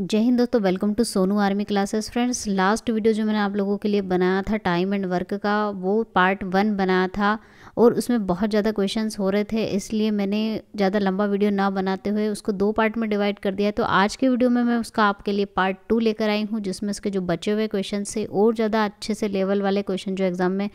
जय हिंद दोस्तों welcome to Sonu army classes friends last video जो मैंने आप लोगों के लिए बनाया था टाइम एंड वर्क का वो पार्ट वन बनाया था और उसमें बहुत ज़्यादा क्वेश्चंस हो रहे थे इसलिए मैंने ज़्यादा लंबा वीडियो ना बनाते हुए उसको दो पार्ट में डिवाइड कर दिया तो आज के वीडियो में मैं उसका आपके लिए पार्ट टू लेकर आई हूँ जिसमें उसके जो बचे हुए क्वेश्चन थे और ज़्यादा अच्छे से लेवल वाले क्वेश्चन जो एग्ज़ाम में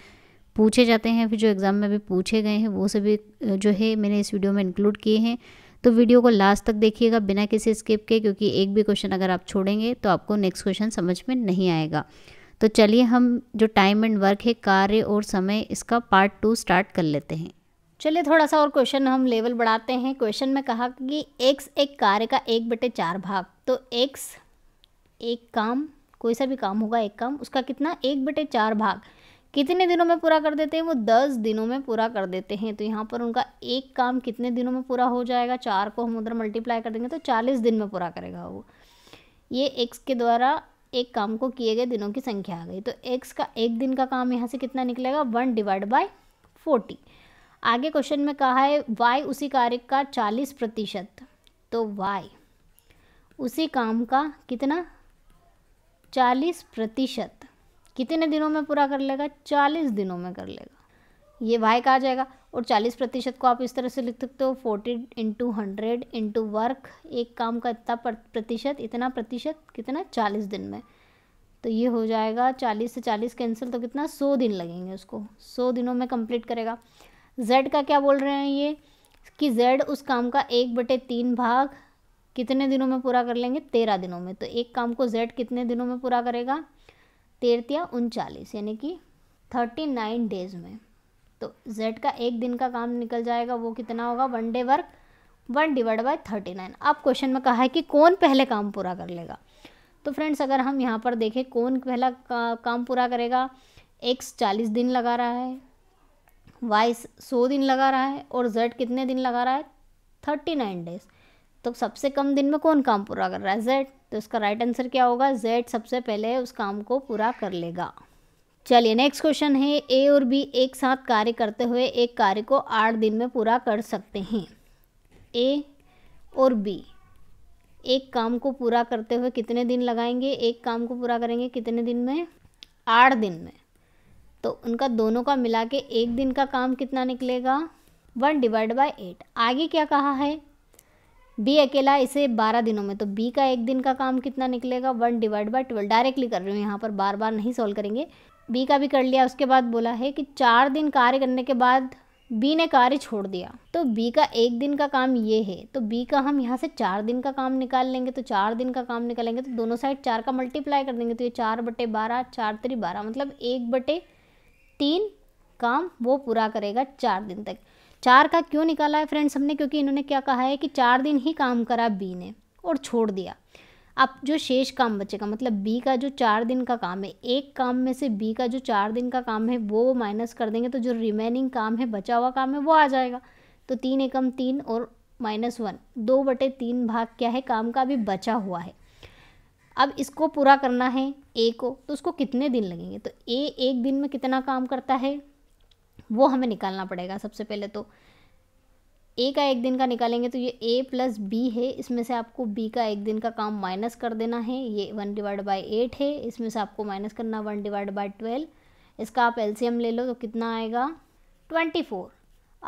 पूछे जाते हैं फिर जो एग्ज़ाम में भी पूछे गए हैं वो सभी जो है मैंने इस वीडियो में इंक्लूड किए हैं तो वीडियो को लास्ट तक देखिएगा बिना किसी स्किप के क्योंकि एक भी क्वेश्चन अगर आप छोड़ेंगे तो आपको नेक्स्ट क्वेश्चन समझ में नहीं आएगा तो चलिए हम जो टाइम एंड वर्क है कार्य और समय इसका पार्ट टू स्टार्ट कर लेते हैं चलिए थोड़ा सा और क्वेश्चन हम लेवल बढ़ाते हैं क्वेश्चन में कहा कि एक्स एक कार्य का एक बटे चार भाग तो एक्स एक काम कोई सा भी काम होगा एक काम उसका कितना एक बटे चार भाग कितने दिनों में पूरा कर देते हैं वो दस दिनों में पूरा कर देते हैं तो यहाँ पर उनका एक काम कितने दिनों में पूरा हो जाएगा चार को हम उधर मल्टीप्लाई कर देंगे तो चालीस दिन में पूरा करेगा वो ये एक्स के द्वारा एक काम को किए गए दिनों की संख्या आ गई तो एक्स का एक दिन का काम यहाँ से कितना निकलेगा वन डिवाइड बाई फोर्टी आगे क्वेश्चन में कहा है वाई उसी कार्य का चालीस प्रतिशत तो वाई उसी काम का कितना चालीस प्रतिशत कितने दिनों में पूरा कर लेगा चालीस दिनों में कर लेगा ये भाई का आ जाएगा और चालीस प्रतिशत को आप इस तरह से लिख सकते हो forty into hundred into work एक काम का इतना प्रतिशत इतना प्रतिशत कितना चालीस दिन में तो ये हो जाएगा चालीस से चालीस कैंसिल तो कितना सौ दिन लगेंगे उसको सौ दिनों में कंप्लीट करेगा जेड का क्या बोल रहे हैं ये कि जेड उस काम का एक बटे तीन भाग कितने दिनों में पूरा कर लेंगे तेरह दिनों में तो एक काम को जेड कितने दिनों में पूरा करेगा तेरतिया उनचालीस यानी कि थर्टी नाइन डेज में तो z का एक दिन का काम निकल जाएगा वो कितना होगा one day work one divide by thirty nine अब क्वेश्चन में कहा है कि कौन पहले काम पूरा कर लेगा तो फ्रेंड्स अगर हम यहाँ पर देखें कौन पहला का, काम पूरा करेगा एक्स चालीस दिन लगा रहा है वाई सौ दिन लगा रहा है और जेड कितने दिन लगा रहा है थर्टी नाइन डेज तो सबसे कम दिन में कौन काम पूरा कर रहा है जेड तो इसका राइट आंसर क्या होगा जेड सबसे पहले उस काम को पूरा कर लेगा चलिए नेक्स्ट क्वेश्चन है ए और बी एक साथ कार्य करते हुए एक कार्य को आठ दिन में पूरा कर सकते हैं ए और बी एक काम को पूरा करते हुए कितने दिन लगाएंगे एक काम को पूरा करेंगे कितने दिन में आठ दिन में तो उनका दोनों का मिला के एक दिन का काम कितना निकलेगा वन डिवाइड बाई एट आगे क्या कहा है बी अकेला इसे बारह दिनों में तो बी का एक दिन का काम कितना निकलेगा one divide by twelve directly कर रही हूँ यहाँ पर बार बार नहीं सॉल्व करेंगे बी का भी कर लिया उसके बाद बोला है कि चार दिन कार्य करने के बाद बी ने कार्य छोड़ दिया तो बी का एक दिन का काम ये है तो बी का हम यहाँ से चार दिन का काम निकाल लेंगे तो चार दिन का काम निकालेंगे तो दोनों साइड चार का मल्टीप्लाई कर देंगे तो ये चार बटे बारह चार त्री बारह मतलब एक बटे तीन काम वो पूरा करेगा चार दिन तक चार का क्यों निकाला है फ्रेंड्स हमने क्योंकि इन्होंने क्या कहा है कि चार दिन ही काम करा बी ने और छोड़ दिया अब जो शेष काम बचेगा मतलब बी का जो चार दिन का काम है एक काम में से बी का जो चार दिन का काम है वो माइनस कर देंगे तो जो रिमेनिंग काम है बचा हुआ काम है वो आ जाएगा तो तीन एकम तीन और माइनस वन दो बटे तीन भाग क्या है काम का अभी बचा हुआ है अब इसको पूरा करना है ए को तो उसको कितने दिन लगेंगे तो ए एक दिन में कितना काम करता है वो हमें निकालना पड़ेगा सबसे पहले तो ए का एक दिन का निकालेंगे तो ये ए प्लस बी है इसमें से आपको बी का एक दिन का काम माइनस कर देना है ये वन डिवाइड बाई एट है इसमें से आपको माइनस करना वन डिवाइड बाई ट्वेल्व इसका आप एलसीएम ले लो तो कितना आएगा ट्वेंटी फोर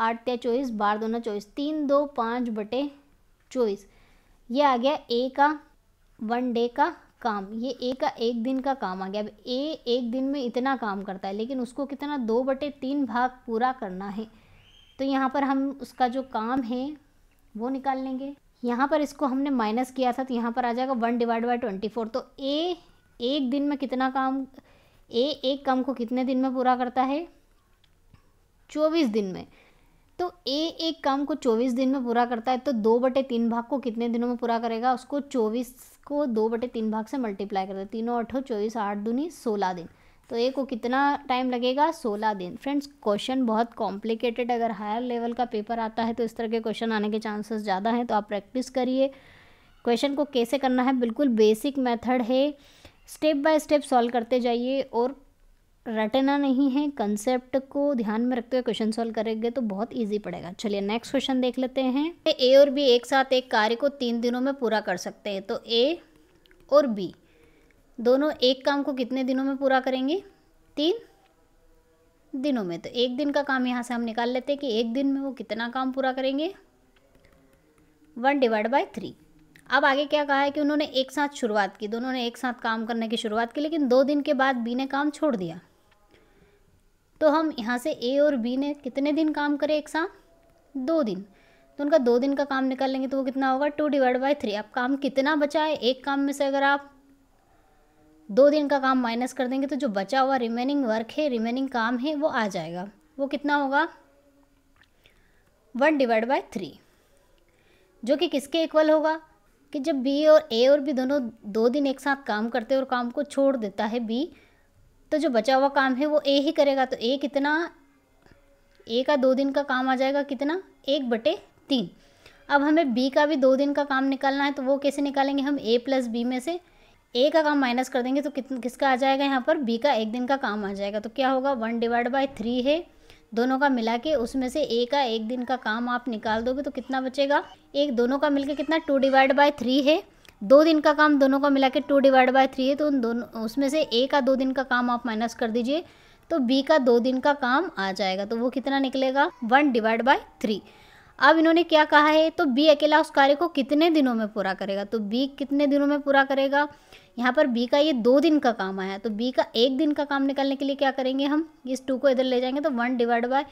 आठ या चौबीस बारह ना चौबीस तीन दो पाँच बटे चौबीस ये आ गया ए का वन डे का काम ये ए का एक दिन का काम आ गया अब ए एक दिन में इतना काम करता है लेकिन उसको कितना दो बटे तीन भाग पूरा करना है तो यहाँ पर हम उसका जो काम है वो निकाल लेंगे यहाँ पर इसको हमने माइनस किया था तो यहाँ पर आ जाएगा one divide by twenty four तो ए एक दिन में कितना काम ए एक काम को कितने दिन में पूरा करता है चौबीस दिन में तो ए एक काम को चौबीस दिन में पूरा करता है तो दो बटे तीन भाग को कितने दिनों में पूरा करेगा उसको चौबीस को दो बटे तीन भाग से मल्टीप्लाई करता है तीनों अठों चौबीस आठ दूनी सोलह दिन तो ए को कितना टाइम लगेगा सोलह दिन फ्रेंड्स क्वेश्चन बहुत कॉम्प्लिकेटेड अगर हायर लेवल का पेपर आता है तो इस तरह के क्वेश्चन आने के चांसेस ज़्यादा हैं तो आप प्रैक्टिस करिए क्वेश्चन को कैसे करना है बिल्कुल बेसिक मेथड है स्टेप बाय स्टेप सॉल्व करते जाइए और रटना नहीं है कंसेप्ट को ध्यान में रखते हुए क्वेश्चन सॉल्व करेंगे तो बहुत इजी पड़ेगा चलिए नेक्स्ट क्वेश्चन देख लेते हैं ए और बी एक साथ एक कार्य को तीन दिनों में पूरा कर सकते हैं तो ए और बी दोनों एक काम को कितने दिनों में पूरा करेंगे तीन दिनों में तो एक दिन का काम यहाँ से हम निकाल लेते हैं कि एक दिन में वो कितना काम पूरा करेंगे वन डिवाइड बाय थ्री अब आगे क्या कहा है कि उन्होंने एक साथ शुरुआत की दोनों ने एक साथ काम करने की शुरुआत की लेकिन दो दिन के बाद बी ने काम छोड़ दिया तो हम यहाँ से ए और बी ने कितने दिन काम करे एक साथ दो दिन तो उनका दो दिन का काम निकाल लेंगे तो वो कितना होगा टू डिवाइड बाई थ्री आप काम कितना बचा है एक काम में से अगर आप दो दिन का काम माइनस कर देंगे तो जो बचा हुआ रिमेनिंग वर्क है रिमेनिंग काम है वो आ जाएगा वो कितना होगा वन डिवाइड बाई थ्री जो कि किसके इक्वल होगा कि जब बी और ए और बी दोनों दो दिन एक साथ काम करते और काम को छोड़ देता है बी तो जो बचा हुआ काम है वो ए ही करेगा तो ए कितना ए का दो दिन का काम आ जाएगा कितना एक बटे तीन अब हमें बी का भी दो दिन का काम निकालना है तो वो कैसे निकालेंगे हम ए प्लस बी में से ए का काम माइनस कर देंगे तो कितना किसका आ जाएगा यहाँ पर बी का एक दिन का काम आ जाएगा तो क्या होगा वन डिवाइड बाई थ्री है दोनों का मिला के उसमें से ए का एक दिन का काम आप निकाल दोगे तो कितना बचेगा एक दोनों का मिलके कितना टू डिवाइड बाई थ्री है दो दिन का काम दोनों का मिला के टू डिवाइड बाय थ्री है तो उन दोनों उसमें से ए का दो दिन का काम आप माइनस कर दीजिए तो बी का दो दिन का काम आ जाएगा तो वो कितना निकलेगा वन डिवाइड बाय थ्री अब इन्होंने क्या कहा है तो बी अकेला उस कार्य को कितने दिनों में पूरा करेगा तो बी कितने दिनों में पूरा करेगा यहाँ पर बी का ये दो दिन का काम आया तो बी का एक दिन का काम निकालने के लिए क्या करेंगे हम इस टू को इधर ले जाएंगे तो one divide by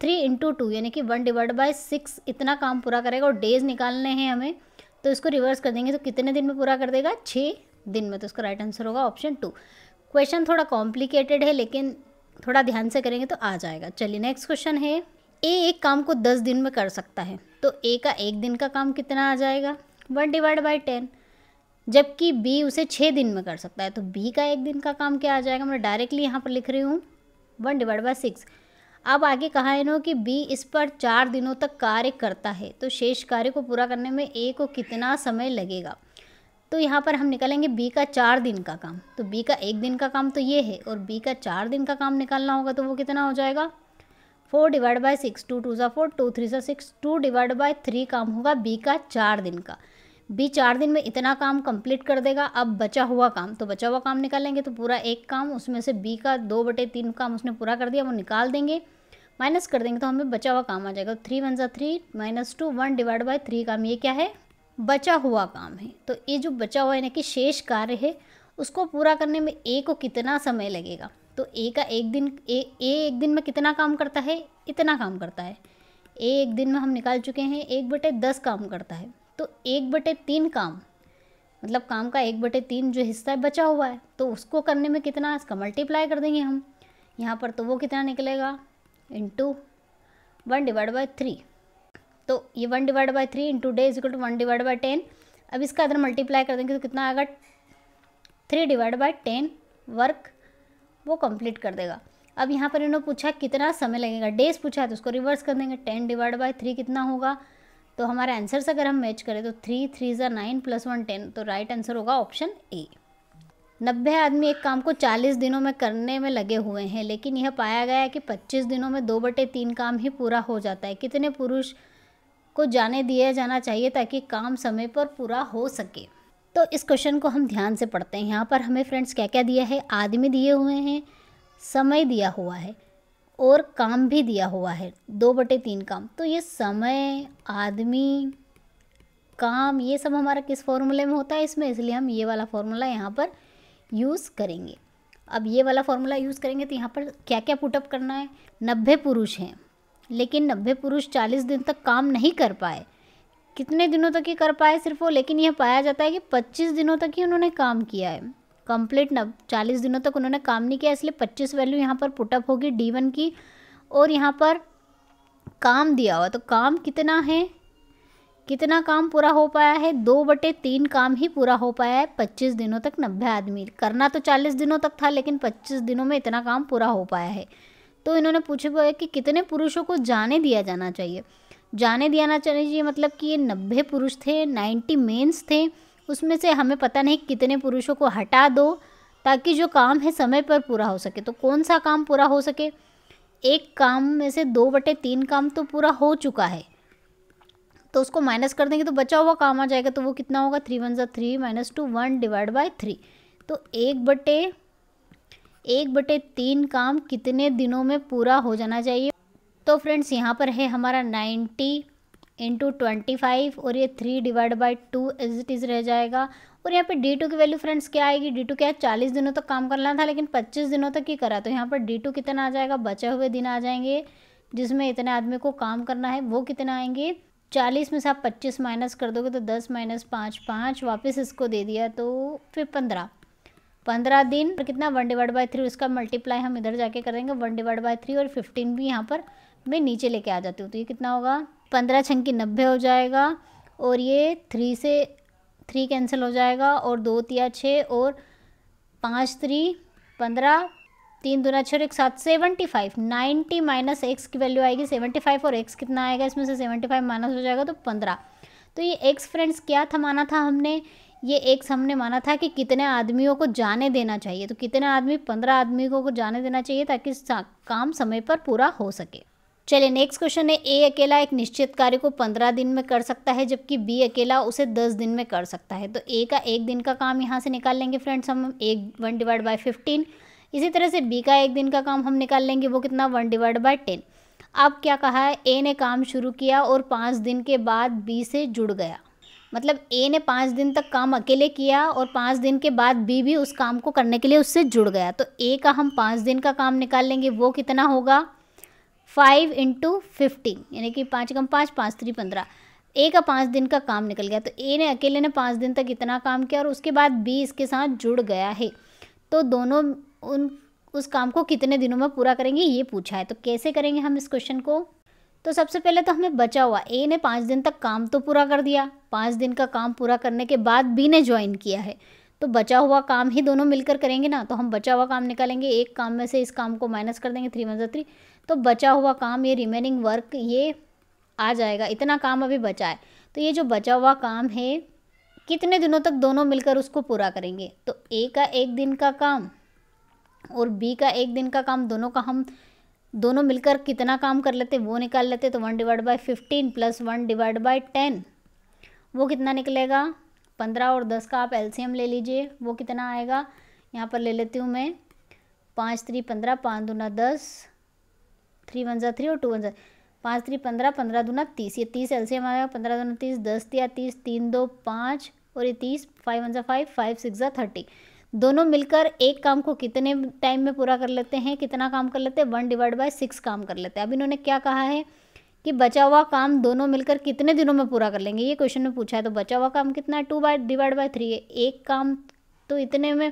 three into two यानी कि वन डिवाइड बाय सिक्स इतना काम पूरा करेगा और डेज निकालने हैं हमें तो इसको रिवर्स कर देंगे तो कितने दिन में पूरा कर देगा छः दिन में तो इसका राइट आंसर होगा ऑप्शन टू क्वेश्चन थोड़ा कॉम्प्लिकेटेड है लेकिन थोड़ा ध्यान से करेंगे तो आ जाएगा चलिए नेक्स्ट क्वेश्चन है ए एक काम को दस दिन में कर सकता है तो ए का एक दिन का काम कितना आ जाएगा वन डिवाइड बाई टेन जबकि बी उसे छः दिन में कर सकता है तो बी का एक दिन का काम क्या आ जाएगा मैं डायरेक्टली यहाँ पर लिख रही हूँ वन डिवाइड बाई सिक्स अब आगे कहा इन्हों कि बी इस पर चार दिनों तक कार्य करता है तो शेष कार्य को पूरा करने में ए को कितना समय लगेगा तो यहाँ पर हम निकालेंगे बी का चार दिन का काम तो बी का एक दिन का काम तो ये है और बी का चार दिन का काम निकालना होगा तो वो कितना हो जाएगा four divide by six two two सा फोर टू थ्री सा six two divide by three काम होगा बी का चार दिन का बी चार दिन में इतना काम कंप्लीट कर देगा अब बचा हुआ काम तो बचा हुआ काम निकालेंगे तो पूरा एक काम उसमें से बी का दो बटे तीन काम उसने पूरा कर दिया वो निकाल देंगे माइनस कर देंगे तो हमें बचा हुआ काम आ जाएगा थ्री वन ज़ा three minus two one divide by three काम ये क्या है बचा हुआ काम है तो ये जो बचा हुआ यानी कि शेष कार्य है उसको पूरा करने में ए को कितना समय लगेगा तो ए का एक दिन ए ए एक दिन में कितना काम करता है इतना काम करता है ए एक दिन में हम निकाल चुके हैं एक बटे दस काम करता है तो एक बटे तीन काम मतलब काम का एक बटे तीन जो हिस्सा है बचा हुआ है तो उसको करने में कितना इसका मल्टीप्लाई कर देंगे हम यहाँ पर तो वो कितना निकलेगा into one divide by three तो ये one divide by three into day is equal to one divide by ten अब इसका अगर मल्टीप्लाई कर देंगे तो कितना आएगा three divide by ten work वो कंप्लीट कर देगा अब यहाँ पर इन्होंने पूछा कितना समय लगेगा डेज पूछा है तो उसको रिवर्स कर देंगे टेन डिवाइड बाई थ्री कितना होगा तो हमारे आंसर से अगर हम मैच करें तो थ्री थ्री ज़ा नाइन प्लस वन टेन तो राइट आंसर होगा ऑप्शन ए नब्बे आदमी एक काम को चालीस दिनों में करने में लगे हुए हैं लेकिन यह पाया गया है कि पच्चीस दिनों में दो बटे तीन काम ही पूरा हो जाता है कितने पुरुष को जाने दिया जाना चाहिए ताकि काम समय पर पूरा हो सके तो इस क्वेश्चन को हम ध्यान से पढ़ते हैं यहाँ पर हमें फ्रेंड्स क्या क्या दिया है आदमी दिए हुए हैं समय दिया हुआ है और काम भी दिया हुआ है दो बटे तीन काम तो ये समय आदमी काम ये सब हमारा किस फॉर्मूले में होता है इसमें इसलिए हम ये वाला फॉर्मूला यहाँ पर यूज़ करेंगे अब ये वाला फार्मूला यूज़ करेंगे तो यहाँ पर क्या क्या पुटअप करना है नब्बे पुरुष हैं लेकिन नब्बे पुरुष चालीस दिन तक काम नहीं कर पाए कितने दिनों तक ये कर पाए सिर्फ वो लेकिन यह पाया जाता है कि पच्चीस दिनों तक ही उन्होंने काम किया है कंप्लीट नब चालीस दिनों तक उन्होंने काम नहीं किया इसलिए पच्चीस वैल्यू यहाँ पर पुटअप होगी डी वन की और यहाँ पर काम दिया हुआ तो काम कितना है कितना काम पूरा हो पाया है दो बटे तीन काम ही पूरा हो पाया है पच्चीस दिनों तक नब्बे आदमी करना तो चालीस दिनों तक था लेकिन पच्चीस दिनों में इतना काम पूरा हो पाया है तो इन्होंने पूछे हुआ है कि कितने पुरुषों को जाने दिया जाना चाहिए जाने दिया ना चाहिए मतलब कि ये नब्बे पुरुष थे नाइन्टी मेन्स थे उसमें से हमें पता नहीं कितने पुरुषों को हटा दो ताकि जो काम है समय पर पूरा हो सके तो कौन सा काम पूरा हो सके एक काम में से दो बटे तीन काम तो पूरा हो चुका है तो उसको माइनस कर देंगे तो बचा हुआ काम आ जाएगा तो वो कितना होगा थ्री वन ज़ा three minus two one divide by three तो एक बटे एक बटे तीन काम कितने दिनों में पूरा हो जाना चाहिए तो फ्रेंड्स यहाँ पर है हमारा नाइन्टी इंटू ट्वेंटी फाइव और ये three divide by two as it is रह जाएगा और यहाँ पे डी टू की वैल्यू फ्रेंड्स क्या आएगी डी टू क्या है चालीस दिनों तक तो काम करना था लेकिन पच्चीस दिनों तक ही करा तो यहाँ पर डी टू कितना आ जाएगा बचे हुए दिन आ जाएंगे जिसमें इतने आदमी को काम करना है वो कितना आएंगे चालीस में से आप पच्चीस माइनस कर दोगे तो दस माइनस पाँच पाँच वापस इसको दे दिया तो फिर पंद्रह पंद्रह दिन पर कितना वन डिवाइड बाई थ्री उसका मल्टीप्लाई हम इधर जाके करेंगे वन डिवाइड बाई थ्री और फिफ्टीन भी यहाँ पर मैं नीचे लेके आ जाती हूँ तो ये कितना होगा पंद्रह छंकी नब्बे हो जाएगा और ये थ्री से थ्री कैंसिल हो जाएगा और दो तिया छः और पाँच थ्री पंद्रह तीन दूना छः एक सात seventy five ninety minus X की वैल्यू आएगी सेवेंटी फाइव और एक्स कितना आएगा इसमें से सेवेंटी फाइव माइनस हो जाएगा तो पंद्रह तो ये एक्स फ्रेंड्स क्या था माना था हमने ये एक्स हमने माना था कि कितने आदमियों को जाने देना चाहिए तो कितने आदमी पंद्रह आदमी को जाने देना चाहिए ताकि काम समय पर पूरा हो सके चलिए नेक्स्ट क्वेश्चन है ए अकेला एक निश्चित कार्य को पंद्रह दिन में कर सकता है जबकि बी अकेला उसे दस दिन में कर सकता है तो ए का एक दिन का काम यहाँ से निकाल लेंगे फ्रेंड्स हम एक वन डिवाइड बाई फिफ्टीन इसी तरह से बी का एक दिन का काम हम निकाल लेंगे वो कितना वन डिवाइड बाई टेन अब क्या कहा है ए ने काम शुरू किया और पाँच दिन के बाद बी से जुड़ गया मतलब ए ने पाँच दिन तक काम अकेले किया और पाँच दिन के बाद बी भी उस काम को करने के लिए उससे जुड़ गया तो ए का हम पाँच दिन का काम निकाल लेंगे वो कितना होगा फाइव इंटू फिफ्टीन यानी कि पाँच कम पाँच पाँच थ्री पंद्रह ए का पाँच दिन का काम निकल गया तो ए ने अकेले ने पाँच दिन तक इतना काम किया और उसके बाद बी इसके साथ जुड़ गया है तो दोनों उन उस काम को कितने दिनों में पूरा करेंगे ये पूछा है तो कैसे करेंगे हम इस क्वेश्चन को तो सबसे पहले तो हमें बचा हुआ ए ने पाँच दिन तक काम तो पूरा कर दिया पाँच दिन का काम पूरा करने के बाद बी ने ज्वाइन किया है तो बचा हुआ काम ही दोनों मिलकर करेंगे ना तो हम बचा हुआ काम निकालेंगे एक काम में से इस काम को माइनस कर देंगे थ्री वन थ्री तो बचा हुआ काम ये रिमेनिंग वर्क ये आ जाएगा इतना काम अभी बचा है तो ये जो बचा हुआ काम है कितने दिनों तक दोनों मिलकर उसको पूरा करेंगे तो ए का एक दिन का काम और बी का एक दिन का काम दोनों का हम दोनों मिलकर कितना काम कर लेते वो निकाल लेते तो one divide by fifteen plus one divide by ten वो कितना निकलेगा पंद्रह और दस का आप एलसीएम ले लीजिए वो कितना आएगा यहाँ पर ले लेती हूँ मैं पाँच थ्री पंद्रह पाँच दूना दस थ्री वन ज़ा थ्री और टू वन ज़ा पाँच थ्री पंद्रह पंद्रह दूना तीस ये तीस एम आएगा पंद्रह दूना तीस दस दिया तीस तीन दो पाँच और ये तीस फाइव वन ज़ा फाइव फाइव सिक्स ज़ा थर्टी दोनों मिलकर एक काम को कितने टाइम में पूरा कर लेते हैं कितना काम कर लेते हैं वन डिवाइड बाय सिक्स काम कर लेते हैं अब इन्होंने क्या कहा है कि बचा हुआ काम दोनों मिलकर कितने दिनों में पूरा कर लेंगे ये क्वेश्चन में पूछा है तो बचा हुआ काम कितना है two by divide by three है एक काम तो इतने में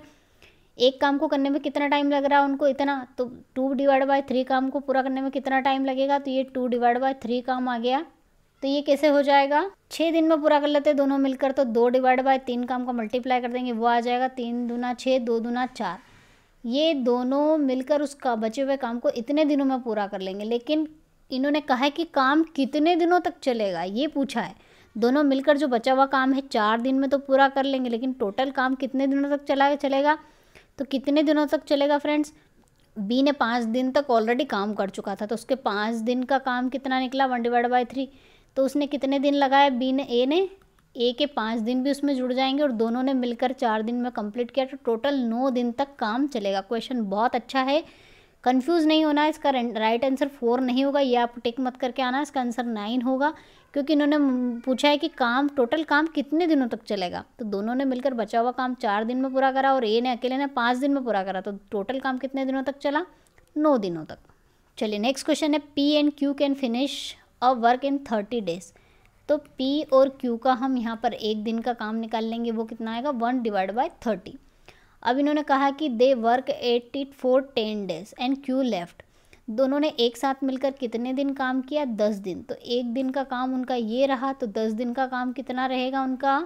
एक काम को करने में कितना टाइम लग रहा है उनको इतना तो टू डिवाइड बाय थ्री काम को पूरा करने में कितना टाइम लगेगा तो ये टू डिवाइड बाय थ्री काम आ गया तो ये कैसे हो जाएगा छः दिन में पूरा कर लेते हैं दोनों मिलकर तो दो डिवाइड बाय तीन काम को मल्टीप्लाई कर देंगे वो आ जाएगा तीन दूना छः दो दूना चार ये दोनों मिलकर उसका बचे हुए काम को इतने दिनों में पूरा कर लेंगे लेकिन इन्होंने कहा है कि काम कितने दिनों तक चलेगा ये पूछा है दोनों मिलकर जो बचा हुआ काम है चार दिन में तो पूरा कर लेंगे लेकिन टोटल काम कितने दिनों तक चला चलेगा तो कितने दिनों तक चलेगा फ्रेंड्स बी ने पाँच दिन तक ऑलरेडी काम कर चुका था तो उसके पाँच दिन का काम कितना निकला वन डिवाइड बाई थ्री तो उसने कितने दिन लगाए बी ने ए ने ए के पाँच दिन भी उसमें जुड़ जाएंगे और दोनों ने मिलकर चार दिन में कंप्लीट किया तो टोटल नौ दिन तक काम चलेगा क्वेश्चन बहुत अच्छा है कंफ्यूज नहीं होना इसका राइट आंसर फोर नहीं होगा ये आप टिक मत करके आना इसका आंसर नाइन होगा क्योंकि इन्होंने पूछा है कि काम टोटल काम कितने दिनों तक चलेगा तो दोनों ने मिलकर बचा हुआ काम चार दिन में पूरा करा और ए ने अकेले ने पाँच दिन में पूरा करा तो टोटल काम कितने दिनों तक चला नौ दिनों तक चलिए नेक्स्ट क्वेश्चन है P and Q can finish a work in thirty days तो P और Q का हम यहाँ पर एक दिन का काम निकाल लेंगे वो कितना आएगा वन डिवाइड बाय थर्टी अब इन्होंने कहा कि they work eighty four ten days and Q left दोनों ने एक साथ मिलकर कितने दिन काम किया दस दिन तो एक दिन का काम उनका ये रहा तो दस दिन का काम कितना रहेगा उनका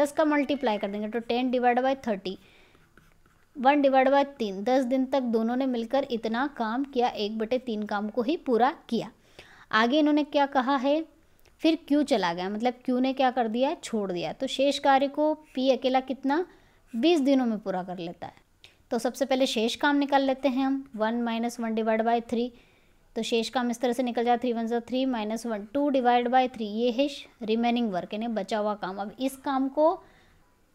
दस का मल्टीप्लाई कर देंगे तो ten divide by thirty one divide by तीन दस दिन तक दोनों ने मिलकर इतना काम किया एक बटे तीन काम को ही पूरा किया आगे इन्होंने क्या कहा है फिर क्यू चला गया मतलब क्यू ने क्या कर दिया छोड़ दिया तो शेष कार्य को पी अकेला कितना बीस दिनों में पूरा कर लेता है तो सबसे पहले शेष काम निकाल लेते हैं हम one minus one divide by three तो शेष काम इस तरह से निकल जाए थ्री वन जो three minus one two divide by three ये है रिमेनिंग वर्क यानी बचा हुआ काम अब इस काम को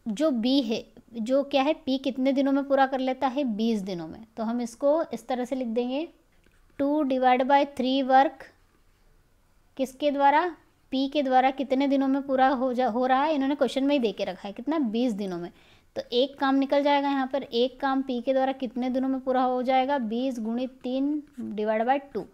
जो बी है जो क्या है पी कितने दिनों में पूरा कर लेता है बीस दिनों में तो हम इसको इस तरह से लिख देंगे two divide by three work किसके द्वारा पी के द्वारा कितने दिनों में पूरा हो जा हो रहा है इन्होंने क्वेश्चन में ही दे के रखा है कितना बीस दिनों में तो एक काम निकल जाएगा यहाँ पर एक काम पी के द्वारा कितने दिनों में पूरा हो जाएगा बीस गुणित तीन डिवाइड बाई टू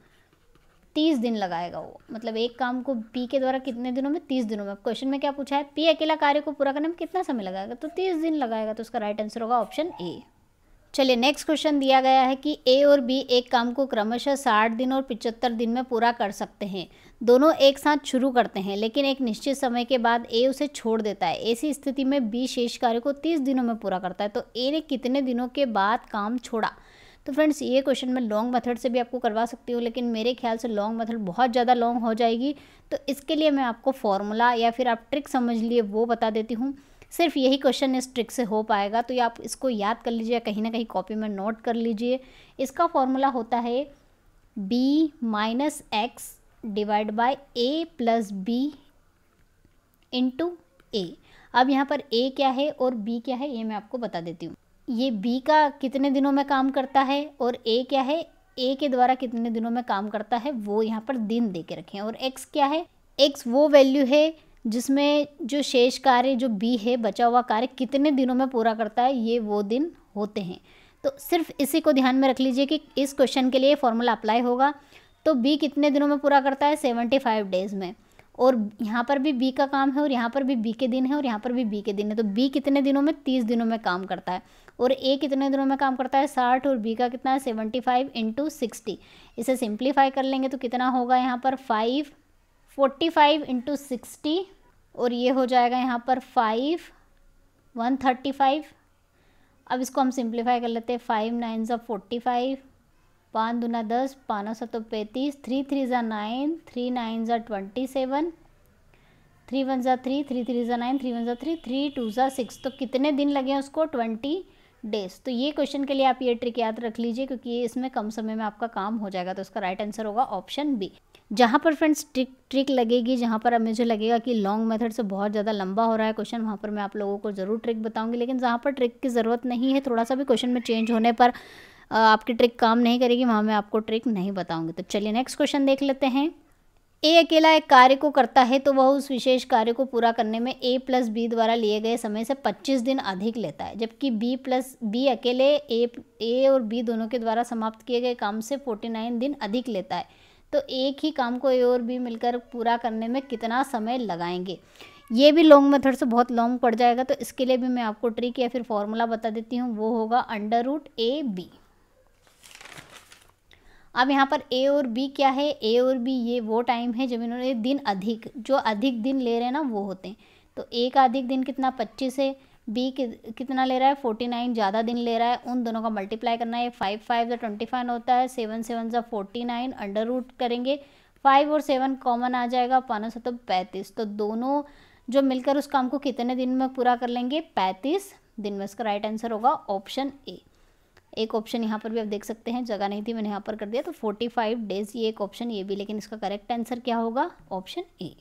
तीस दिन लगाएगा वो मतलब एक काम को पी के द्वारा कितने दिनों में तीस दिनों में क्वेश्चन में क्या पूछा है पी अकेला कार्य को पूरा करने में कितना समय लगाएगा तो तीस दिन लगाएगा तो उसका राइट आंसर होगा ऑप्शन ए चलिए नेक्स्ट क्वेश्चन दिया गया है कि ए और बी एक काम को क्रमशः साठ दिन और पिचहत्तर दिन में पूरा कर सकते हैं दोनों एक साथ शुरू करते हैं लेकिन एक निश्चित समय के बाद ए उसे छोड़ देता है ऐसी स्थिति में बी शेष कार्य को तीस दिनों में पूरा करता है तो ए ने कितने दिनों के बाद काम छोड़ा तो फ्रेंड्स ये क्वेश्चन मैं लॉन्ग मेथड से भी आपको करवा सकती हूँ लेकिन मेरे ख्याल से लॉन्ग मेथड बहुत ज़्यादा लॉन्ग हो जाएगी तो इसके लिए मैं आपको फॉर्मूला या फिर आप ट्रिक समझ लिए वो बता देती हूँ सिर्फ यही क्वेश्चन इस ट्रिक से हो पाएगा तो ये आप इसको याद कर लीजिए कहीं ना कहीं कॉपी में नोट कर लीजिए इसका फॉर्मूला होता है B minus X divide by A plus B into A अब यहाँ पर ए क्या है और बी क्या है ये मैं आपको बता देती हूँ ये बी का कितने दिनों में काम करता है और ए क्या है ए के द्वारा कितने दिनों में काम करता है वो यहाँ पर दिन दे के रखें और एक्स क्या है एक्स वो वैल्यू है जिसमें जो शेष कार्य जो बी है बचा हुआ कार्य कितने दिनों में पूरा करता है ये वो दिन होते हैं तो सिर्फ इसी को ध्यान में रख लीजिए कि इस क्वेश्चन के लिए फॉर्मूला अप्लाई होगा तो बी कितने दिनों में पूरा करता है सेवेंटी फाइव डेज़ में और यहाँ पर भी बी का काम है और यहाँ पर भी बी के दिन है और यहाँ पर भी बी के दिन है तो बी कितने दिनों में तीस दिनों में काम करता है और ए कितने दिनों में काम करता है साठ और बी का कितना है सेवेंटी फाइव इंटू सिक्सटी इसे सिंप्लीफाई कर लेंगे तो कितना होगा यहाँ पर five forty five into sixty और ये हो जाएगा यहाँ पर फाइव वन थर्टी फाइव अब इसको हम सिंप्लीफाई कर लेते हैं फाइव नाइन ज़ा फोर्टी फाइव पाँच दूना दस पाँचों सत्तों पैंतीस थ्री थ्री ज़ा नाइन थ्री नाइन ज़ा ट्वेंटी सेवन थ्री वन ज़ा थ्री थ्री थ्री ज़ा नाइन थ्री वन ज़ा थ्री थ्री टू ज़ा सिक्स तो कितने दिन लगे हैं उसको ट्वेंटी डेज तो ये क्वेश्चन के लिए आप ये ट्रिक याद रख लीजिए क्योंकि ये इसमें कम समय में आपका काम हो जाएगा तो उसका राइट आंसर होगा ऑप्शन बी जहाँ पर फ्रेंड्स ट्रिक ट्रिक लगेगी जहाँ पर अब मुझे लगेगा कि लॉन्ग मेथड से बहुत ज़्यादा लंबा हो रहा है क्वेश्चन वहाँ पर मैं आप लोगों को ज़रूर ट्रिक बताऊँगी लेकिन जहाँ पर ट्रिक की ज़रूरत नहीं है थोड़ा सा भी क्वेश्चन में चेंज होने पर आपकी ट्रिक काम नहीं करेगी वहाँ मैं आपको ट्रिक नहीं बताऊँगी तो चलिए नेक्स्ट क्वेश्चन देख लेते हैं ए अकेला एक कार्य को करता है तो वह उस विशेष कार्य को पूरा करने में ए प्लस बी द्वारा लिए गए समय से 25 दिन अधिक लेता है जबकि बी प्लस बी अकेले ए ए और बी दोनों के द्वारा समाप्त किए गए काम से 49 दिन अधिक लेता है तो एक ही काम को ए और बी मिलकर पूरा करने में कितना समय लगाएंगे ये भी लॉन्ग मेथड से बहुत लॉन्ग पड़ जाएगा तो इसके लिए भी मैं आपको ट्रिक या फिर फॉर्मूला बता देती हूँ वो होगा अंडर रूट ए बी अब यहाँ पर ए और बी क्या है ए और बी ये वो टाइम है जब इन्होंने दिन अधिक जो अधिक दिन ले रहे हैं ना वो होते हैं तो ए का अधिक दिन कितना पच्चीस है बी कितना ले रहा है फोर्टी नाइन ज़्यादा दिन ले रहा है उन दोनों का मल्टीप्लाई करना है फाइव फाइव जो ट्वेंटी फाइव होता है सेवन सेवन जो फोर्टी नाइन अंडर रूट करेंगे फाइव और सेवन कॉमन आ जाएगा पाँच सौ तो पैंतीस तो दोनों जो मिलकर उस काम को कितने दिन में पूरा कर लेंगे पैंतीस दिन में इसका राइट आंसर होगा ऑप्शन ए एक ऑप्शन यहाँ पर भी आप देख सकते हैं जगह नहीं थी मैंने यहाँ पर कर दिया तो फोर्टी फाइव डेज ये एक ऑप्शन ये भी लेकिन इसका करेक्ट आंसर क्या होगा ऑप्शन ए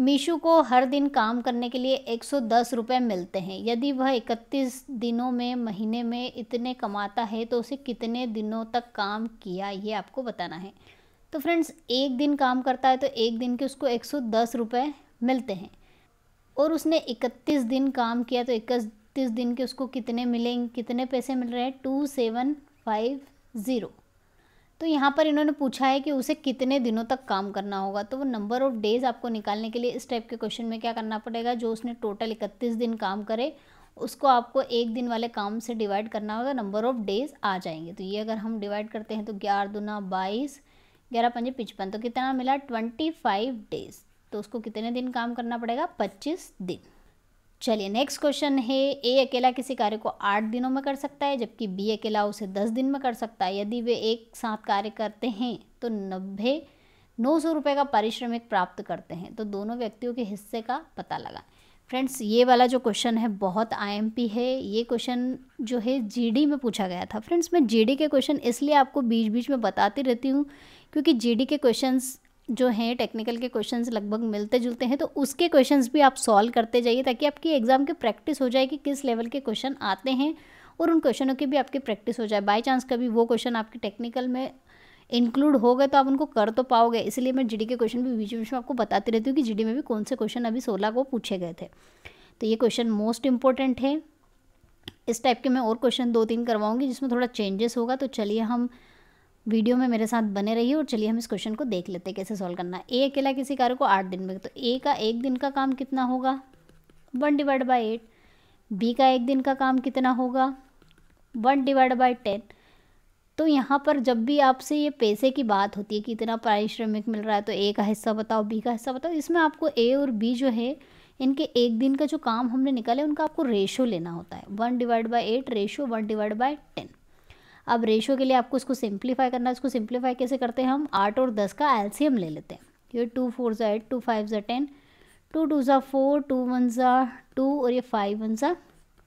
मीशू को हर दिन काम करने के लिए एक सौ दस रुपये मिलते हैं यदि वह इकतीस दिनों में महीने में इतने कमाता है तो उसे कितने दिनों तक काम किया ये आपको बताना है तो फ्रेंड्स एक दिन काम करता है तो एक दिन के उसको एक सौ दस रुपये मिलते हैं और उसने इकतीस दिन काम किया तो इक्कीस तीस दिन के उसको कितने मिलेंगे कितने पैसे मिल रहे हैं टू सेवन फाइव ज़ीरो तो यहाँ पर इन्होंने पूछा है कि उसे कितने दिनों तक काम करना होगा तो वो नंबर ऑफ़ डेज़ आपको निकालने के लिए इस टाइप के क्वेश्चन में क्या करना पड़ेगा जो उसने टोटल इकतीस दिन काम करे उसको आपको एक दिन वाले काम से डिवाइड करना होगा नंबर ऑफ़ डेज़ आ जाएंगे तो ये अगर हम डिवाइड करते हैं तो ग्यारह दुना बाईस ग्यारह पंजे पचपन तो कितना मिला ट्वेंटी फाइव डेज़ तो उसको कितने दिन काम करना पड़ेगा पच्चीस दिन चलिए नेक्स्ट क्वेश्चन है ए अकेला किसी कार्य को आठ दिनों में कर सकता है जबकि बी अकेला उसे दस दिन में कर सकता है यदि वे एक साथ कार्य करते हैं तो नब्बे नौ सौ रुपये का पारिश्रमिक प्राप्त करते हैं तो दोनों व्यक्तियों के हिस्से का पता लगा फ्रेंड्स ये वाला जो क्वेश्चन है बहुत आईएमपी है ये क्वेश्चन जो है जीडी में पूछा गया था फ्रेंड्स मैं जीडी के क्वेश्चन इसलिए आपको बीच बीच में बताती रहती हूँ क्योंकि जीडी के क्वेश्चंस जो हैं टेक्निकल के क्वेश्चंस लगभग मिलते जुलते हैं तो उसके क्वेश्चंस भी आप सॉल्व करते जाइए ताकि आपकी एग्ज़ाम की प्रैक्टिस हो जाए कि किस लेवल के क्वेश्चन आते हैं और उन क्वेश्चनों की भी आपकी प्रैक्टिस हो जाए बाई चांस कभी वो क्वेश्चन आपके टेक्निकल में इंक्लूड हो गए तो आप उनको कर तो पाओगे इसलिए मैं जी के क्वेश्चन भी बीच बीच में आपको बताती रहती हूँ कि जी में भी कौन से क्वेश्चन अभी सोलह को पूछे गए थे तो ये क्वेश्चन मोस्ट इंपॉर्टेंट है इस टाइप के मैं और क्वेश्चन दो तीन करवाऊंगी जिसमें थोड़ा चेंजेस होगा तो चलिए हम वीडियो में मेरे साथ बने रहिए और चलिए हम इस क्वेश्चन को देख लेते हैं कैसे सॉल्व करना है ए अकेला किसी कार्य को आठ दिन में तो ए का एक दिन का काम कितना होगा one divide by eight B का एक दिन का काम कितना होगा वन डिवाइड बाई टेन तो यहाँ पर जब भी आपसे ये पैसे की बात होती है कि इतना पारिश्रमिक मिल रहा है तो ए का हिस्सा बताओ बी का हिस्सा बताओ इसमें आपको ए और बी जो है इनके एक दिन का जो काम हमने निकाले उनका आपको रेशो लेना होता है one divide by eight ratio one divide by ten अब रेशो के लिए आपको इसको सिंप्लीफाई करना है इसको सिंप्लीफाई कैसे करते हैं हम आठ और दस का एल्सीयम ले लेते हैं ये टू फोर ज़ा एट टू फाइव ज़ा टेन टू टू ज़ा फोर टू वन ज़ा टू और ये फाइव वन ज़ा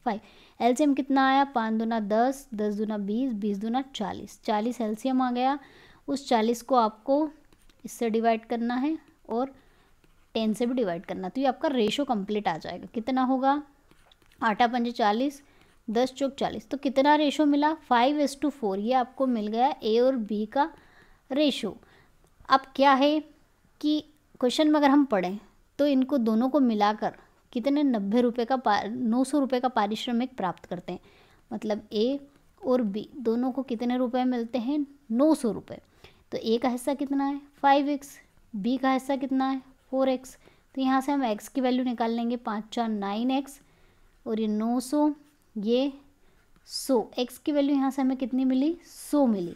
फाइव एल्सीयम कितना आया पाँच दूना दस दस दूना बीस बीस दूना चालीस चालीस एल्सीयम आ गया उस चालीस को आपको इससे डिवाइड करना है और टेन से भी डिवाइड करना तो ये आपका रेशो कम्प्लीट आ जाएगा कितना होगा आठा पंजे चालीस दस चौक चालीस तो कितना रेशो मिला फाइव एस टू फोर ये आपको मिल गया ए और बी का रेशो अब क्या है कि क्वेश्चन में अगर हम पढ़ें तो इनको दोनों को मिलाकर कितने नब्बे रुपये का पा नौ सौ रुपये का पारिश्रमिक प्राप्त करते हैं मतलब ए और बी दोनों को कितने रुपए मिलते हैं नौ सौ रुपये तो ए का हिस्सा कितना है फाइव एक्स बी का हिस्सा कितना है फोर एक्स तो यहाँ से हम एक्स की वैल्यू निकाल लेंगे पाँच चार नाइन एक्स और ये नौ सौ ये सो एक्स की वैल्यू यहाँ से हमें कितनी मिली सो मिली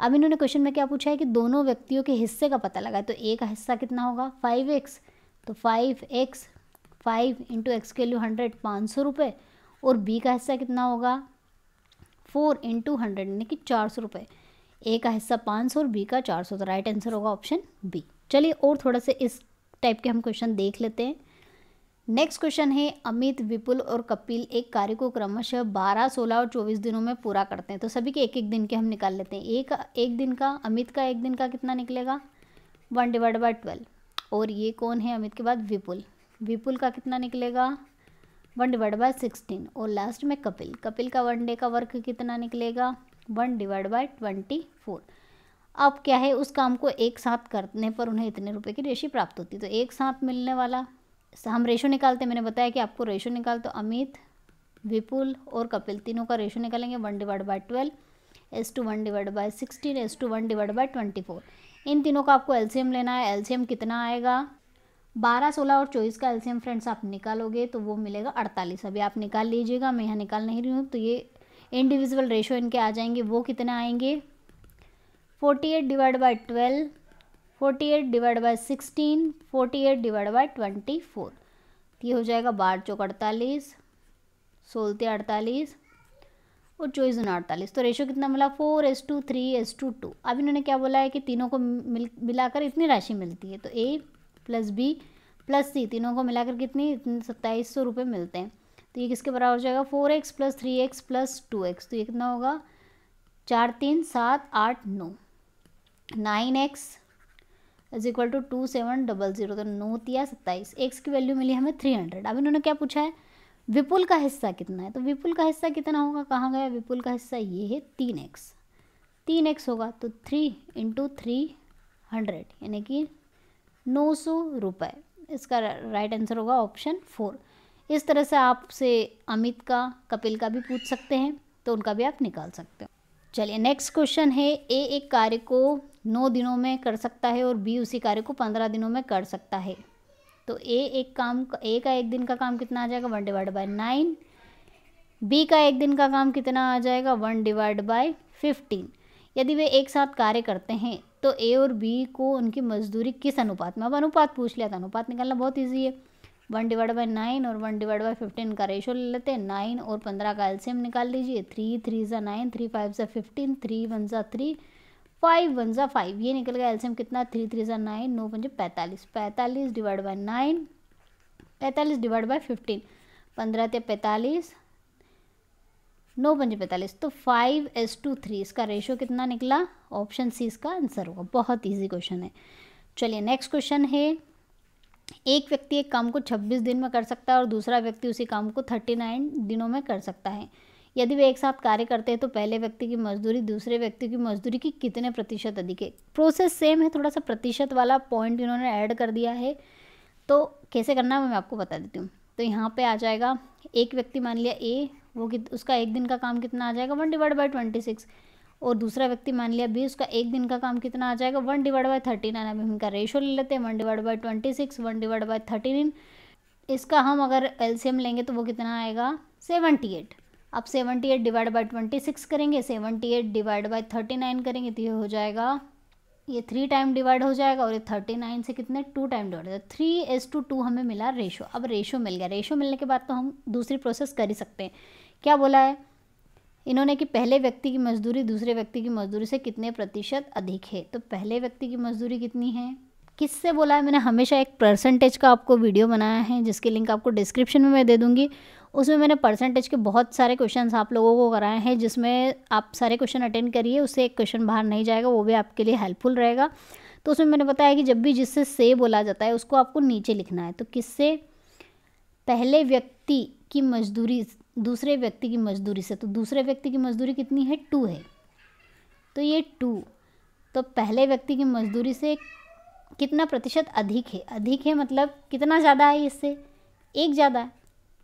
अब इन्होंने क्वेश्चन में क्या पूछा है कि दोनों व्यक्तियों के हिस्से का पता लगा तो ए का हिस्सा कितना होगा फाइव एक्स तो five x five into x की वैल्यू हंड्रेड पाँच सौ रुपये और बी का हिस्सा कितना होगा फोर इंटू हंड्रेड यानी कि चार सौ रुपये ए का हिस्सा पाँच सौ और बी का चार सौ तो राइट आंसर होगा ऑप्शन बी चलिए और थोड़ा से इस टाइप के हम क्वेश्चन देख लेते हैं नेक्स्ट क्वेश्चन है अमित विपुल और कपिल एक कार्य को क्रमशः 12, 16 और 24 दिनों में पूरा करते हैं तो सभी के एक एक दिन के हम निकाल लेते हैं एक एक दिन का अमित का एक दिन का कितना निकलेगा वन डिवाइड बाय ट्वेल्व और ये कौन है अमित के बाद विपुल विपुल का कितना निकलेगा वन डिवाइड बाय सिक्सटीन और लास्ट में कपिल कपिल का वन डे का वर्क कितना निकलेगा one divide by twenty four अब क्या है उस काम को एक साथ करने पर उन्हें इतने रुपए की रेशी प्राप्त होती तो एक साथ मिलने वाला हम रेशो निकालते मैंने बताया कि आपको रेशो निकाल तो अमित विपुल और कपिल तीनों का रेशो निकालेंगे one divide by twelve is to one divide by sixteen is to one divide by twenty four इन तीनों का आपको एलसीएम लेना है एलसीएम कितना आएगा बारह सोलह और चौबीस का एलसीएम फ्रेंड्स आप निकालोगे तो वो मिलेगा अड़तालीस अभी आप निकाल लीजिएगा मैं यहाँ निकाल नहीं रही हूँ तो ये इंडिविजुअल रेशो इनके आ जाएंगे वो कितने आएंगे forty eight divide by twelve forty eight divide by sixteen forty eight divide by twenty four ये हो जाएगा बारह चौक अड़तालीस सोलते अड़तालीस और चौबीस गुना अड़तालीस तो रेशो कितना मिला four is to three is to two अब इन्होंने क्या बोला है कि तीनों को मिल मिलाकर इतनी राशि मिलती है तो A plus B plus C तीनों को मिलाकर कितनी सत्ताईस सौ रुपये मिलते हैं तो ये किसके बराबर हो जाएगा four x plus three x plus two x तो ये कितना होगा चार तीन सात आठ नौ nine x is equal to two seven double zero तो नौ तिया सत्ताईस एक्स की वैल्यू मिली हमें थ्री हंड्रेड अब इन्होंने क्या पूछा है विपुल का हिस्सा कितना है तो विपुल का हिस्सा कितना होगा कहाँ गया विपुल का हिस्सा ये है तीन एक्स तीन एक्स होगा तो थ्री इंटू थ्री हंड्रेड यानी कि नौ सौ रुपये इसका राइट आंसर होगा ऑप्शन फोर इस तरह से आपसे अमित का कपिल का भी पूछ सकते हैं तो उनका भी आप निकाल सकते हो चलिए नेक्स्ट क्वेश्चन है ए एक कार्य को नौ दिनों में कर सकता है और बी उसी कार्य को पंद्रह दिनों में कर सकता है तो ए एक काम ए का एक दिन का काम कितना आ जाएगा one divide by nine B का एक दिन का काम कितना आ जाएगा वन डिवाइड बाय फिफ्टीन यदि वे एक साथ कार्य करते हैं तो ए और बी को उनकी मजदूरी किस अनुपात में अब अनुपात पूछ लिया था अनुपात निकालना बहुत ईजी है वन डिवाइड बाई नाइन और वन डिवाइड बाई फिफ्टीन का रेशो ले लेते हैं नाइन और पंद्रह का एल्सियम निकाल लीजिए थ्री थ्री ज़ा नाइन थ्री फाइव ज़ा फिफ्टीन थ्री वन ज़ा थ्री फाइव वन ज़ा फाइव ये निकल गया एल्सियम कितना थ्री थ्री ज़ा नाइन नौ पंजे पैंतालीस पैंतालीस डिवाइड बाई नाइन पैंतालीस डिवाइड बाई फिफ्टीन पंद्रह ते पैंतालीस नौ पंजे पैंतालीस तो फाइव एस टू थ्री इसका रेशियो कितना निकला ऑप्शन सी इसका आंसर होगा बहुत ईजी क्वेश्चन है चलिए नेक्स्ट क्वेश्चन है एक व्यक्ति एक काम को छब्बीस दिन में कर सकता है और दूसरा व्यक्ति उसी काम को थर्टी नाइन दिनों में कर सकता है यदि वे एक साथ कार्य करते हैं तो पहले व्यक्ति की मजदूरी दूसरे व्यक्ति की मजदूरी की कितने प्रतिशत अधिक है प्रोसेस सेम है थोड़ा सा प्रतिशत वाला पॉइंट इन्होंने ऐड कर दिया है तो कैसे करना है मैं आपको बता देती हूँ तो यहाँ पे आ जाएगा एक व्यक्ति मान लिया ए वो कित उसका एक दिन का काम कितना आ जाएगा one divide by twenty six और दूसरा व्यक्ति मान लिया बी उसका एक दिन का काम कितना आ जाएगा one divide by thirty nine अभी इनका रेशो ले लेते हैं one divide by twenty six one divide by thirty nine इसका हम अगर एलसीएम लेंगे तो वो कितना आएगा सेवेंटी एट अब seventy eight divide by twenty six करेंगे seventy eight divide by thirty nine करेंगे तो ये हो जाएगा ये थ्री टाइम डिवाइड हो जाएगा और ये थर्टी नाइन से कितने two time divide three is to two हमें मिला रेशो अब रेशो मिल गया रेशो मिलने के बाद तो हम दूसरी प्रोसेस कर ही सकते हैं क्या बोला है इन्होंने कि पहले व्यक्ति की मजदूरी दूसरे व्यक्ति की मजदूरी से कितने प्रतिशत अधिक है तो पहले व्यक्ति की मजदूरी कितनी है किससे बोला है मैंने हमेशा एक परसेंटेज का आपको वीडियो बनाया है जिसके लिंक आपको डिस्क्रिप्शन में मैं दे दूँगी उसमें मैंने परसेंटेज के बहुत सारे क्वेश्चन आप लोगों को कराए हैं जिसमें आप सारे क्वेश्चन अटेंड करिए उससे एक क्वेश्चन बाहर नहीं जाएगा वो भी आपके लिए हेल्पफुल रहेगा तो उसमें मैंने बताया कि जब भी जिससे से बोला जाता है उसको आपको नीचे लिखना है तो किससे पहले व्यक्ति की मजदूरी दूसरे व्यक्ति की मजदूरी से तो दूसरे व्यक्ति की मजदूरी कितनी है टू है तो ये टू तो पहले व्यक्ति की मजदूरी से कितना प्रतिशत अधिक है अधिक है मतलब कितना ज़्यादा है इससे एक ज़्यादा है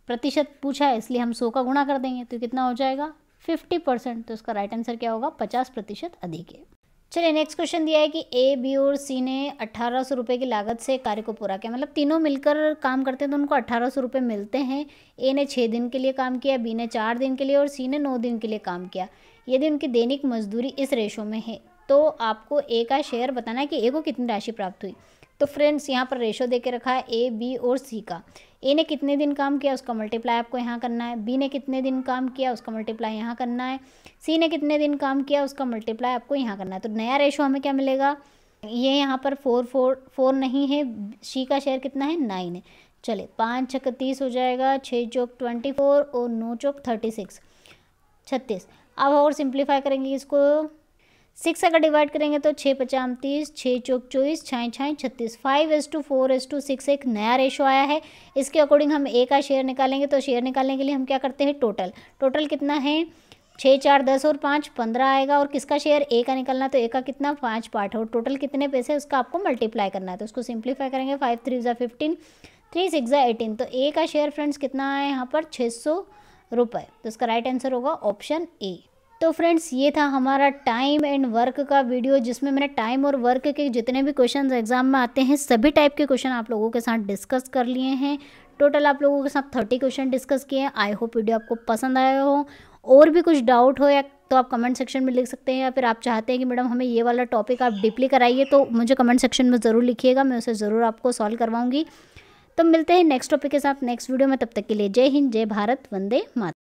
प्रतिशत पूछा है इसलिए हम सौ का गुणा कर देंगे तो कितना हो जाएगा फिफ्टी परसेंट तो इसका राइट आंसर क्या होगा पचास प्रतिशत अधिक है चलिए नेक्स्ट क्वेश्चन दिया है कि ए बी और सी ने अठारह सौ रुपये की लागत से कार्य को पूरा किया मतलब तीनों मिलकर काम करते हैं तो उनको अट्ठारह सौ रुपये मिलते हैं ए ने छः दिन के लिए काम किया बी ने चार दिन के लिए और सी ने नौ दिन के लिए काम किया यदि उनकी दैनिक मजदूरी इस रेशो में है तो आपको ए का शेयर बताना है कि ए को कितनी राशि प्राप्त हुई तो फ्रेंड्स यहाँ पर रेशो दे के रखा है ए बी और सी का ए ने कितने दिन काम किया उसका मल्टीप्लाई आपको यहाँ करना है बी ने कितने दिन काम किया उसका मल्टीप्लाई यहाँ करना है सी ने कितने दिन काम किया उसका मल्टीप्लाई आपको यहाँ करना है तो नया रेशो हमें क्या मिलेगा ये यहाँ पर फोर फोर फोर नहीं है सी का शेयर कितना है नाइन है चले पाँच छक तीस हो जाएगा छः चौक ट्वेंटी फोर और नौ चौक थर्टी सिक्स छत्तीस अब और सिंप्लीफाई करेंगे इसको सिक्स अगर डिवाइड करेंगे तो छः पचाम तीस छः चौक चौबीस छाए छाएँ छत्तीस five is to four is to six एक नया रेशो आया है इसके अकॉर्डिंग हम ए का शेयर निकालेंगे तो शेयर निकालने के लिए हम क्या करते हैं टोटल टोटल कितना है छः चार दस और पाँच पंद्रह आएगा और किसका शेयर ए का निकलना तो ए का कितना पाँच पार्ट है और टोटल कितने पैसे उसका आपको मल्टीप्लाई करना है तो उसको सिंप्लीफाई करेंगे फाइव थ्री ज़ा फिफ्टीन थ्री सिक्स ज़ा एटीन तो ए का शेयर फ्रेंड्स कितना आया यहाँ पर छः सौ रुपये तो इसका राइट आंसर होगा ऑप्शन ए तो फ्रेंड्स ये था हमारा टाइम एंड वर्क का वीडियो जिसमें मैंने टाइम और वर्क के जितने भी क्वेश्चन एग्जाम में आते हैं सभी टाइप के क्वेश्चन आप लोगों के साथ डिस्कस कर लिए हैं टोटल आप लोगों के साथ थर्टी क्वेश्चन डिस्कस किए हैं आई होप वीडियो आपको पसंद आया हो और भी कुछ डाउट हो या तो आप कमेंट सेक्शन में लिख सकते हैं या फिर आप चाहते हैं कि मैडम हमें ये वाला टॉपिक आप डीपली कराइए तो मुझे कमेंट सेक्शन में ज़रूर लिखिएगा मैं उसे ज़रूर आपको सॉल्व करवाऊंगी तो मिलते हैं नेक्स्ट टॉपिक के साथ नेक्स्ट वीडियो में तब तक के लिए जय हिंद जय भारत वंदे माता